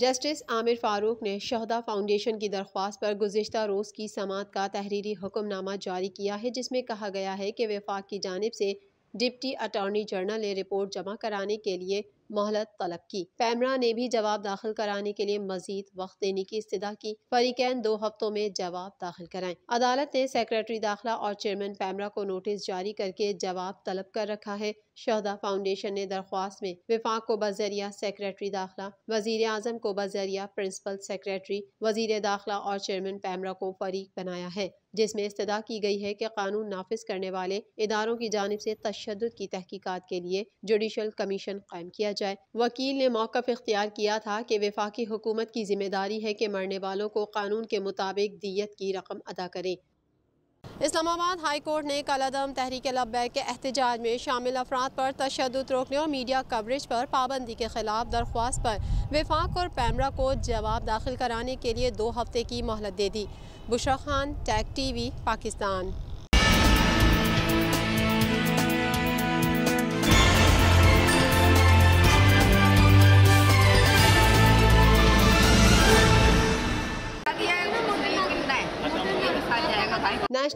Justice Aamir Farooq ने शहदा foundation की दरख्वास्त पर गुज्त रोज़ की समात का तहरीरी हुक्मनामा जारी किया है जिसमें कहा गया है कि विफाक की जानब से डिप्टी अटॉर्नी जनरल ने रिपोर्ट जमा कराने के लिए मोहलत तलब की पैमरा ने भी जवाब दाखिल कराने के लिए मजीद वक्त देने की इस्तः की फरीकैन दो हफ्तों में जवाब दाखिल कराएं अदालत ने सेक्रेटरी दाखिला और चेयरमैन पैमरा को नोटिस जारी करके जवाब तलब कर रखा है शहदा फाउंडेशन ने दरख्वास्त में विफाक को बजरिया सेक्रेटरी दाखिला वजीर अजम को बजरिया प्रिंसिपल सेक्रेटरी वजीर दाखिला और चेयरमैन पैमरा को फरीक बनाया है जिसमें इस्तः की गई है कि कानून नाफिज करने वाले इदारों की जानब से तशद की तहकीकत के लिए जुडिशल कमीशन कायम किया जाए वकील ने मौकफ इख्तियार किया था कि वफाकी हुकूमत की जिम्मेदारी है कि मरने वालों को कानून के मुताबिक दियत की रकम अदा करें इस्लामाबाद हाई कोर्ट ने कलदम तहरीक लब्बै के एहतजाज में शामिल अफराद पर तशद रोकने और मीडिया कवरेज पर पाबंदी के खिलाफ दरख्वास्त पर विफाक और पैमरा को जवाब दाखिल कराने के लिए दो हफ्ते की मोहलत दे दी Bushra Khan tag V Pakistan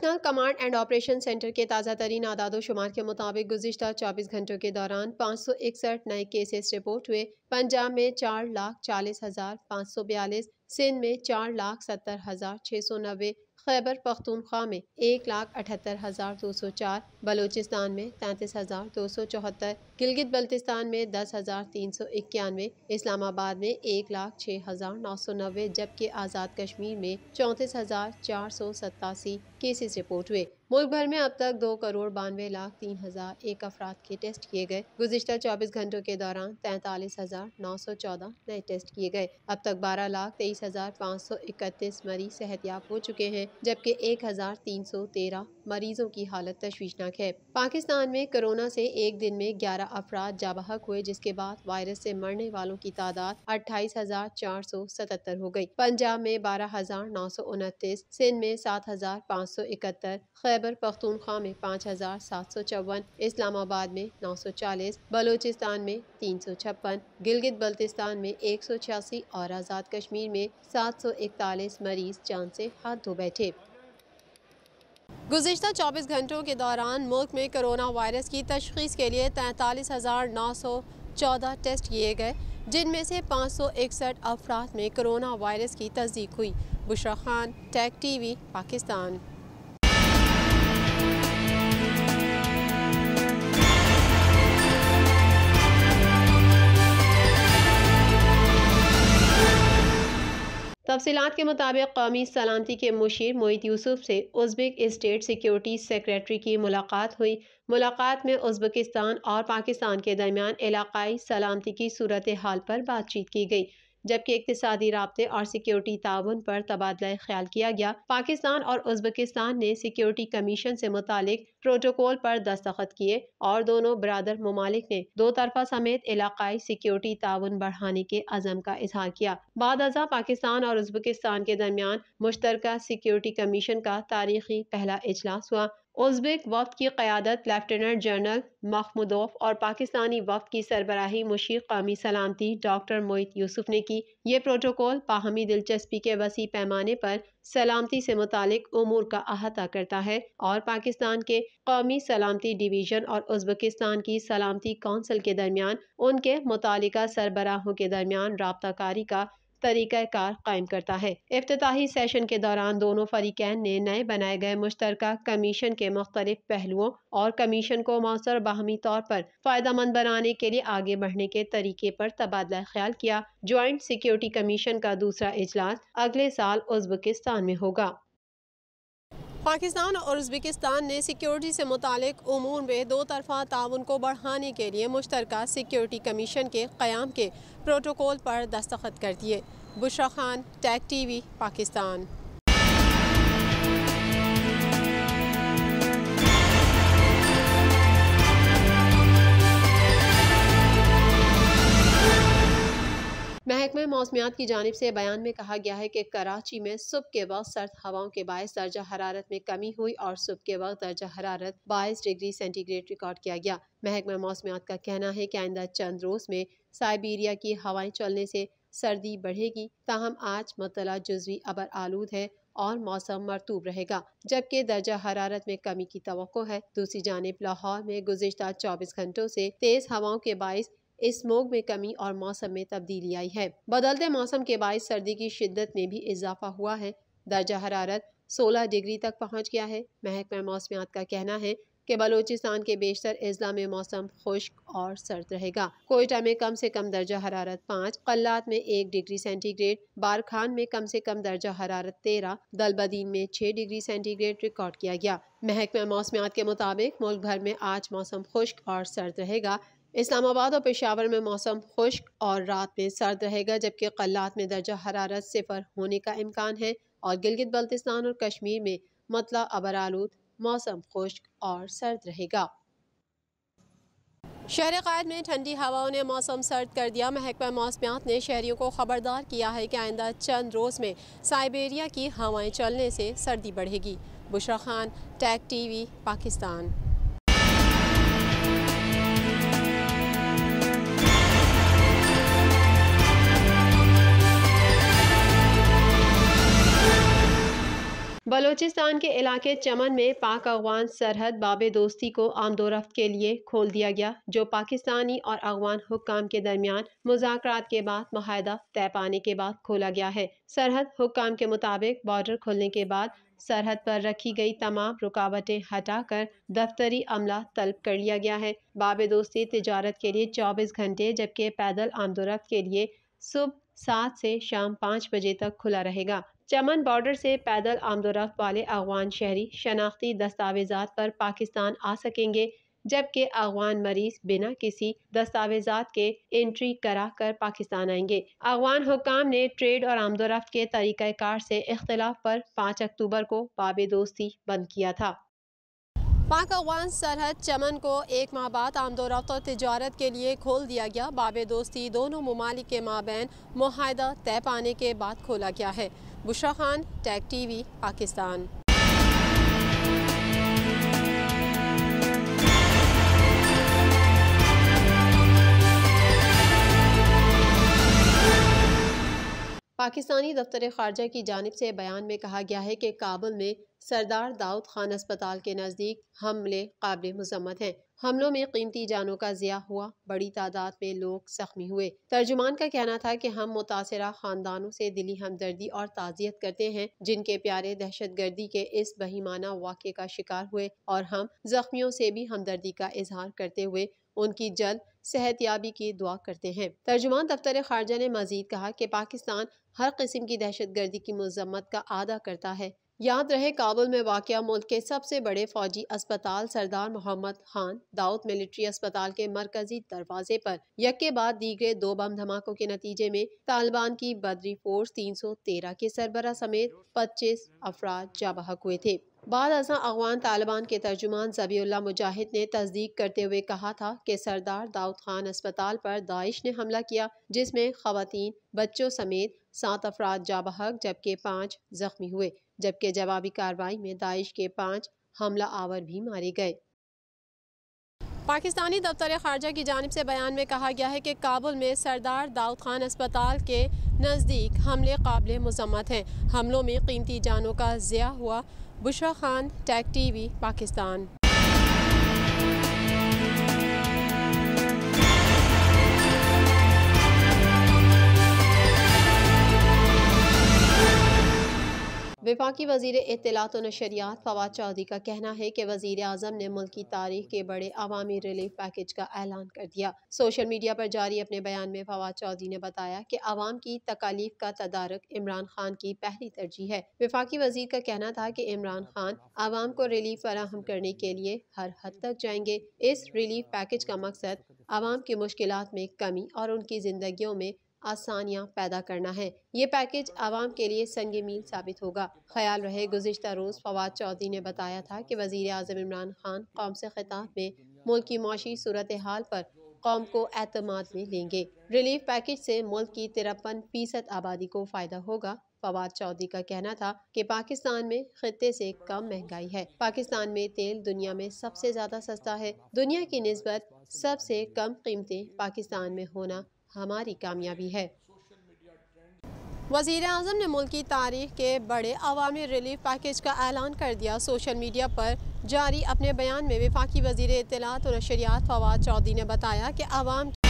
national command and operation centre के ताज़ा तरीन आदाद शुमार के मुताबिक गुजशत चौबीस घंटों के दौरान पाँच सौ इकसठ नए केसेस रिपोर्ट हुए पंजाब में चार लाख चालीस हज़ार पाँच सौ बयालीस सिंध में चार लाख सत्तर हज़ार छः सौ नब्बे खैबर पख्तूनख्वा में एक लाख अठहत्तर हज़ार दो सौ चार बलोचिस्तान में तैंतीस हज़ार दो सौ चौहत्तर गिलगित बल्तिस्तान में दस हज़ार तीन सौ इक्यानवे इस्लामाबाद में एक लाख छः हज़ार नौ सौ नब्बे जबकि आज़ाद कश्मीर में चौंतीस हज़ार चार सौ सतासी केसेस रिपोर्ट हुए मुल्क भर में अब तक दो करोड़ बानवे लाख तीन हज़ार एक अफराद के टेस्ट किए गए गुजशत चौबीस घंटों के दौरान तैंतालीस हज़ार नौ सौ चौदह नए टेस्ट किए गए अब तक बारह लाख तेईस हज़ार पाँच सौ इकतीस मरीज सेहतियाब हो चुके हैं जबकि एक हज़ार तीन सौ तेरह मरीजों की हालत तशवीशनाक है पाकिस्तान में कोरोना से एक दिन में ग्यारह अफराद जाबहक हुए जिसके बाद वायरस से मरने वालों की तादाद अट्ठाईस हजार चार सौ सतहत्तर हो गई। पंजाब में बारह हजार नौ सौ उनतीस सिंध में सात हजार पाँच सौ इकहत्तर खैबर पख्तूनख्वा में पाँच हजार सात सौ चौवन इस्लामाबाद में नौ सौ चालीस बलोचिस्तान में तीन सौ छप्पन गिलगित बल्तिस्तान में एक सौ छियासी और आज़ाद कश्मीर में सात सौ इकतालीस मरीज जान से हाथ धो बैठे गुजशत 24 घंटों के दौरान मुल्क में कोरोना वायरस की तशखीस के लिए तैंतालीस हज़ार नौ सौ चौदह टेस्ट किए गए जिनमें से पाँच सौ इकसठ अफराद में कोरोना वायरस की तस्दीक हुई बुशरा खान टी वी पाकिस्तान तफसीत के मुताबिक कौमी सलामती के मुशीर मोहित यूसुफ से उज़्बेक इस्टेट सिक्योरिटी सेक्रेटरी की मुलाकात हुई मुलाकात में उज़्बेकिस्तान और पाकिस्तान के दरमियान इलाकई सलामती की सूरत हाल पर बातचीत की गई जबकि इकतदी रबते और सिक्योरिटी ताउन पर तबादला ख्याल किया गया पाकिस्तान और उज्बकिस्तान ने सिक्योरिटी कमीशन से मुतालिक प्रोटोकॉल पर दस्तखत किए और दोनों बरदर ममालिक ने दो तरफा समेत इलाकई सिक्योरिटी ताउन बढ़ाने के अजम का इजहार किया बाद अजा पाकिस्तान और उजबकिस्तान के दरमियान मुश्तरक सिक्योरिटी कमीशन का तारीखी पहला इजलास हुआ उज़्बेक वक्त की क़्यादत लेफ्टिनेंट जनरल महमूदोफ और पाकिस्तानी वक्त की सरबराही मुशीर कौमी सलामती डॉक्टर मोहित यूसुफ ने की ये प्रोटोकॉल बाहमी दिलचस्पी के वसी पैमाने पर सलामती से मुतक उमूर का अहाता करता है और पाकिस्तान के कौमी सलामती डिवीज़न और उज़्बेकिस्तान की सलामती कौंसिल के दरमियान उनके मुतल सरबराहों के दरमियान रबताकारी का तरीक़ार कायम करता है अफ्ताही सेशन के दौरान दोनों फरीकैन ने नए बनाए गए मुश्तरक कमीशन के मुख्तलिफ पहलुओं और कमीशन को मौसर बाहमी तौर पर फ़ायदा मंद बनाने के लिए आगे बढ़ने के तरीके पर तबादला ख्याल किया ज्वाइंट सिक्योरिटी कमीशन का दूसरा इजलास अगले साल उज्बकिस्तान में होगा पाकिस्तान और उज्बेकिस्तान ने सिक्योरिटी से मुतल अमूर में दो तरफ़ा ताउन को बढ़ाने के लिए मुश्तरक सिक्योरिटी कमीशन के क़्याम के प्रोटोकॉल पर दस्तखत कर दिए बुशरा खान टैग टीवी पाकिस्तान महकमा मौसमियात की जानब से बयान में कहा गया है कि कराची में सुबह के वक्त सर्द हवाओं के बायस दर्जा हरारत में कमी हुई और सुबह के वक्त दर्जा हरारत बाईस डिग्री सेंटीग्रेड रिकॉर्ड किया गया महकमा मौसमियात का कहना है कि आइंदा चंद रोज में साइबेरिया की हवाएं चलने से सर्दी बढ़ेगी ताहम आज मतला जजवी अबर आलूद है और मौसम मरतूब रहेगा जबकि दर्जा हरारत में कमी की तो है दूसरी जानब लाहौर में गुजशत चौबीस घंटों से तेज़ हवाओं के बायस मोग में कमी और मौसम में तब्दीली आई है बदलते मौसम के बायस सर्दी की शिद्दत में भी इजाफा हुआ है दर्जा हरारत 16 डिग्री तक पहुंच गया है महकमा मौसमियात का कहना है के बलूचिस्तान के बेशतर अजला में मौसम खुश्क और सर्द रहेगा कोयटा में कम से कम दर्जा हरारत पाँच कल्लात में एक डिग्री सेंटीग्रेड बारखान में कम से कम दर्जा हरारत तेरह दलबदीन में छः डिग्री सेंटीग्रेड रिकॉर्ड किया गया महकमा मौसमियात के मुताबिक मुल्क भर में आज मौसम खुश्क और सर्द रहेगा इस्लामाबाद और पेशावर में मौसम खुश्क और रात में सर्द रहेगा जबकि कल्लात में दर्जा हरारत सिफर होने का इम्कान है और गिलगित बल्तिस्तान और कश्मीर में मतला अबरालूद मौसम खुश्क और सर्द रहेगा शहर कायद में ठंडी हवाओं ने मौसम सर्द कर दिया महकमा मौसमियात ने शहरीों को खबरदार किया है कि आइंदा चंद रोज़ में साइबेरिया की हवाएं चलने से सर्दी बढ़ेगी बुशरा खान टैग टीवी पाकिस्तान बलूचिस्तान के इलाके चमन में पाक अफगान सरहद बाबे दोस्ती को आमदोरफ्त के लिए खोल दिया गया जो पाकिस्तानी और अफगान हुक्काम के दरमियान मुजाकर के बाद माहदा तय पाने के बाद खोला गया है सरहद हुक्काम के मुताबिक बॉर्डर खोलने के बाद सरहद पर रखी गई तमाम रुकावटें हटाकर दफ्तरी अमला तलब कर लिया गया है बाबे दोस्ती तजारत के लिए चौबीस घंटे जबकि पैदल आमदोरफ्त के लिए सुबह सात से शाम पाँच बजे तक खुला रहेगा चमन बॉर्डर से पैदल आमदोरफ़ वाले अफगान शहरी शनाख्ती दस्तावेजात पर पाकिस्तान आ सकेंगे जबकि अफगान मरीज बिना किसी दस्तावेजात के एंट्री करा कर पाकिस्तान आएंगे अफगान हुकाम ने ट्रेड और आमदोरफ्त के तरीक़ार से इख्तलाफ पर पाँच अक्टूबर को बाब दोस्ती बंद किया था पाक अफगान सरहद चमन को एक माह बाद आमदोरफ्त और तजारत के लिए खोल दिया गया बाब दोस्ती दोनों ममालिक के माबे माहिदा तय पाने के बाद खोला गया है बुशरा खान टैग टीवी पाकिस्तान पाकिस्तानी दफ्तर खारजा की जानब से बयान में कहा गया है कि काबुल में सरदार दाऊद खान अस्पताल के नज़दीक हमले काबिल मजम्मत हैं हमलों में कीमती जानों का ज़िया हुआ बड़ी तादाद में लोग जख्मी हुए तर्जुमान का कहना था कि हम मुतासरा ख़ानदानों से दिली हमदर्दी और ताज़ियत करते हैं जिनके प्यारे दहशत गर्दी के इस बहीमाना वाक़े का शिकार हुए और हम जख्मियों से भी हमदर्दी का इजहार करते हुए उनकी जल्द सेहत याबी की दुआ करते हैं तर्जुमान दफ्तर खारजा ने मजीद कहा कि पाकिस्तान हर किस्म की दहशत गर्दी की मजम्मत का आदा करता है याद रहे काबुल में वाक़ मुल्क के सबसे बड़े फौजी अस्पताल सरदार मोहम्मद खान दाऊद मिलिट्री अस्पताल के मरकजी दरवाजे पर के बाद दीगरे दो बम धमाकों के नतीजे में तालिबान की बदरी फोर्स 313 के सरबरा समेत 25 अफराद जा बहक हुए थे बाद असा अगवान तालिबान के तर्जुमान जबील्ला मुजाहिद ने तस्दीक करते हुए कहा था कि सरदार दाऊद खान अस्पताल पर दाइश ने हमला किया जिसमें खातन बच्चों समेत सात अफराद जाबहक जबकि पाँच जख्मी हुए जबकि जवाबी कार्रवाई में दाइश के पाँच हमला आवर भी मारे गए पाकिस्तानी दफ्तर खारजा की जानब से बयान में कहा गया है कि काबुल में सरदार दाऊद खान अस्पताल के नज़दीक हमले काबिल मजम्मत हैं हमलों में कीमती जानों का ज़िया हुआ बुशरा खान टी वी पाकिस्तान विफाकी वजीर इतलात नशरियात फवाद चौधरी का कहना है कि वजीर अजम ने मुल्क की तारीख के बड़े अवामी रिलीफ पैकेज का ऐलान कर दिया सोशल मीडिया पर जारी अपने बयान में फवाद चौधरी ने बताया कि आवाम की तकालीफ का तदारक इमरान खान की पहली तरजीह है विफाकी वजीर का कहना था कि इमरान खान आवाम को रिलीफ फराहम करने के लिए हर हद तक जाएंगे इस रिलीफ पैकेज का मकसद आवाम की मुश्किल में कमी और उनकी जिंदगी में आसानियाँ पैदा करना है ये पैकेज आवाम के लिए संग मील साबित होगा ख्याल रहे गुजशत रोज़ फवाद चौधरी ने बताया था कि वजीर अजम इमरान खान कौम से खिताब में मुल्क की माशी सूरत हाल पर कौम को अतमाद में लेंगे रिलीफ पैकेज से मुल्क की तिरपन फीसद आबादी को फ़ायदा होगा फवाद चौधरी का कहना था कि पाकिस्तान में खत्े से कम महंगाई है पाकिस्तान में तेल दुनिया में सबसे ज्यादा सस्ता है दुनिया की नस्बत सबसे कम कीमतें पाकिस्तान में होना हमारी कामयाबी है वजीर अजम ने मुल्क की तारीख के बड़े अवामी रिलीफ पैकेज का ऐलान कर दिया सोशल मीडिया पर जारी अपने बयान में विफाकी वजी इतलात और नशरियात फवाद चौधरी ने बताया कि आवाम